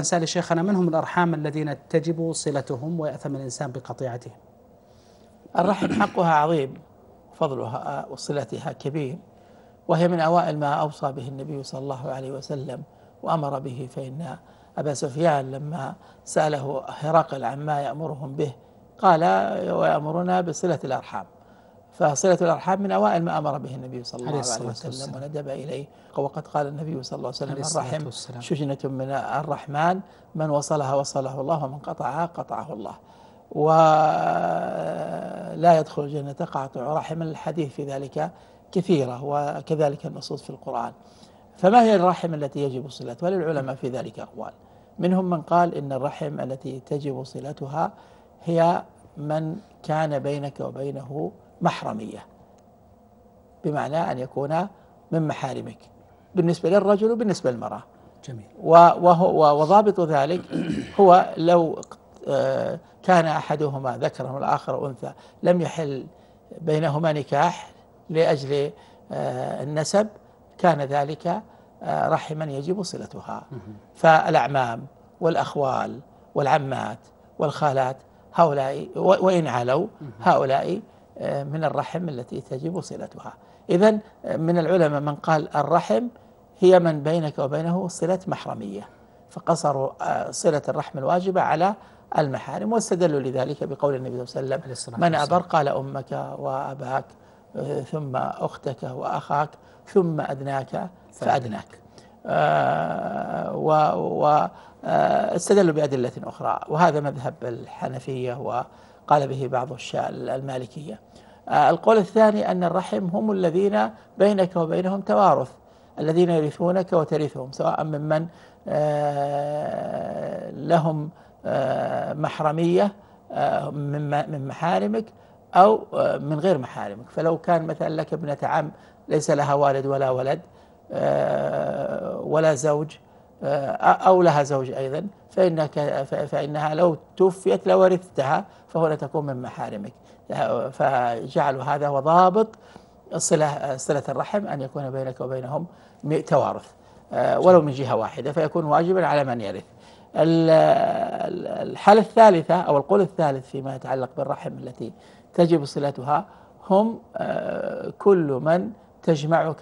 سأل شيخنا من هم الأرحام الذين تجب صلتهم ويأثم الإنسان بقطيعتهم الرحم حقها عظيم فضلها آه، وصلتها كبير وهي من أوائل ما أوصى به النبي صلى الله عليه وسلم وأمر به فإن أبا سفيان لما سأله هرقل عما يأمرهم به قال آه، ويأمرنا بصلة الأرحام فصلة الأرحام من أوائل ما أمر به النبي صلى الله عليه وسلم وندب إليه وقد قال النبي صلى الله عليه وسلم الرحم رحم شجنة من الرحمن من وصلها وصله الله ومن قطعها قطعه الله ولا يدخل الجنة قاطع رحم الحديث في ذلك كثيرة وكذلك النصوص في القرآن فما هي الرحم التي يجب صلتها وللعلماء في ذلك أقوال منهم من قال إن الرحم التي تجب صلتها هي من كان بينك وبينه محرمية بمعنى أن يكون من محارمك بالنسبة للرجل وبالنسبة للمرأة جميل وهو وضابط ذلك هو لو آه، كان أحدهما ذكرا والآخر أنثى لم يحل بينهما نكاح لأجل آه، النسب كان ذلك آه، رحما يجب صلتها فالأعمام والأخوال والعمات والخالات هؤلاء وإن علوا هؤلاء من الرحم التي تجب صلتها إذا من العلماء من قال الرحم هي من بينك وبينه صلة محرمية فقصروا آه، صلة الرحم الواجبة على المحارم واستدلوا لذلك بقول النبي صلى الله عليه وسلم من أبر قال أمك وأباك آه، ثم أختك وأخاك ثم أدناك فأدناك آه و, و آه، استدلوا بأدلة أخرى وهذا مذهب الحنفية وقال به بعض المالكية آه، القول الثاني أن الرحم هم الذين بينك وبينهم توارث الذين يرثونك وترثهم سواء ممن آه، لهم محرمية من محارمك أو من غير محارمك فلو كان مثلا لك ابنة عم ليس لها والد ولا ولد ولا زوج آه، أو لها زوج أيضا فإنك فإنها لو توفيت لورثتها فهنا تكون من محارمك فجعلوا هذا هو ضابط صلة صلة الرحم أن يكون بينك وبينهم توارث آه، ولو من جهة واحدة فيكون واجبا على من يرث الحالة الثالثة أو القول الثالث فيما يتعلق بالرحم التي تجب صلتها هم آه، كل من تجمعك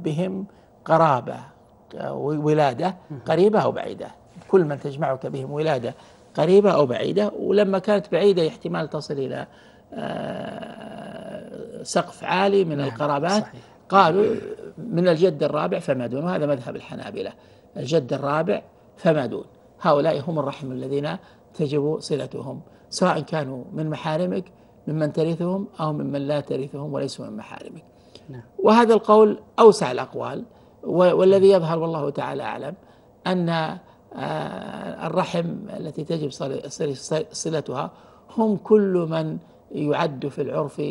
بهم قرابة ولاده قريبه او بعيده كل من تجمعك بهم ولاده قريبه او بعيده ولما كانت بعيده احتمال تصل الى آه، سقف عالي من نعم، القرابات قالوا من الجد الرابع فما دون وهذا مذهب الحنابلة الجد الرابع فما دون هؤلاء هم الرحم الذين تجب صلتهم سواء كانوا من محارمك ممن ترثهم أو ممن لا ترثهم وليسوا من محارمك نعم. وهذا القول أوسع الأقوال والذي يظهر والله تعالى أعلم أن آه، الرحم التي تجب صلتها هم كل من يعد في العرف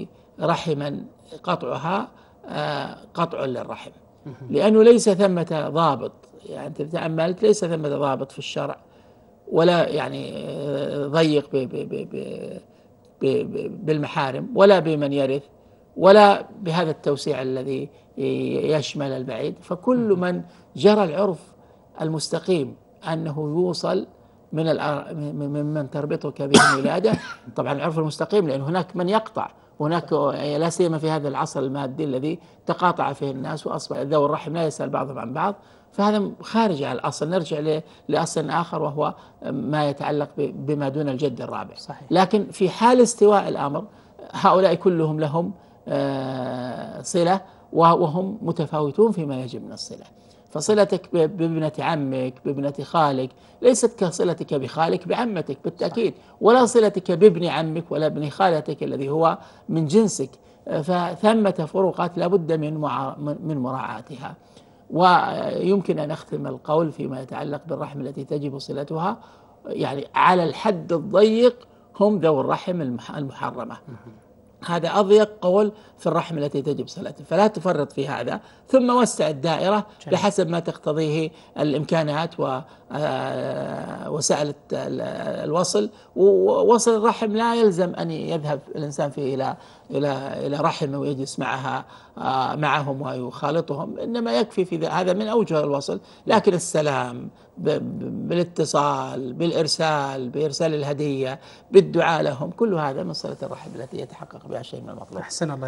رحما قطعها آه، قطع للرحم لأنه ليس ثمة ضابط يعني أنت تأملت ليس ثمة ضابط في الشرع ولا يعني آه، ضيق ب ب ب ب بالمحارم ولا بمن يرث ولا بهذا التوسيع الذي يشمل البعيد فكل من جرى العرف المستقيم أنه يوصل من من تربطك به الولاده طبعا العرف المستقيم لان هناك من يقطع هناك لا سيما في هذا العصر المادي الذي تقاطع فيه الناس واصبح ذوي الرحم لا يسال بعضهم عن بعض فهذا خارج عن الاصل نرجع لاصل اخر وهو ما يتعلق بما دون الجد الرابع صحيح. لكن في حال استواء الامر هؤلاء كلهم لهم آه، صلة وهم متفاوتون فيما يجب من الصلة فصلتك بابنة عمك بابنة خالك ليست كصلتك بخالك بعمتك بالتأكيد ولا صلتك بابن عمك ولا ابن خالتك الذي هو من جنسك فثمة فروقات لابد من من مراعاتها ويمكن أن أختم القول فيما يتعلق بالرحم التي تجب صلتها يعني على الحد الضيق هم ذو الرحم المحرمة هذا أضيق قول في الرحم التي تجب صلاته فلا تفرط في هذا ثم وسع الدائرة جميل. بحسب ما تقتضيه الإمكانات ووسائل آه، الوصل ووصل الرحم لا يلزم أن يذهب الإنسان فيه إلى إلى إلى رحمه ويجلس معها آه، معهم ويخالطهم إنما يكفي في هذا من أوجه الوصل لكن السلام بالاتصال بالإرسال بإرسال الهدية بالدعاء لهم كل هذا من صلة الرحم التي يتحقق بها شيء من المطلوب أحسن الله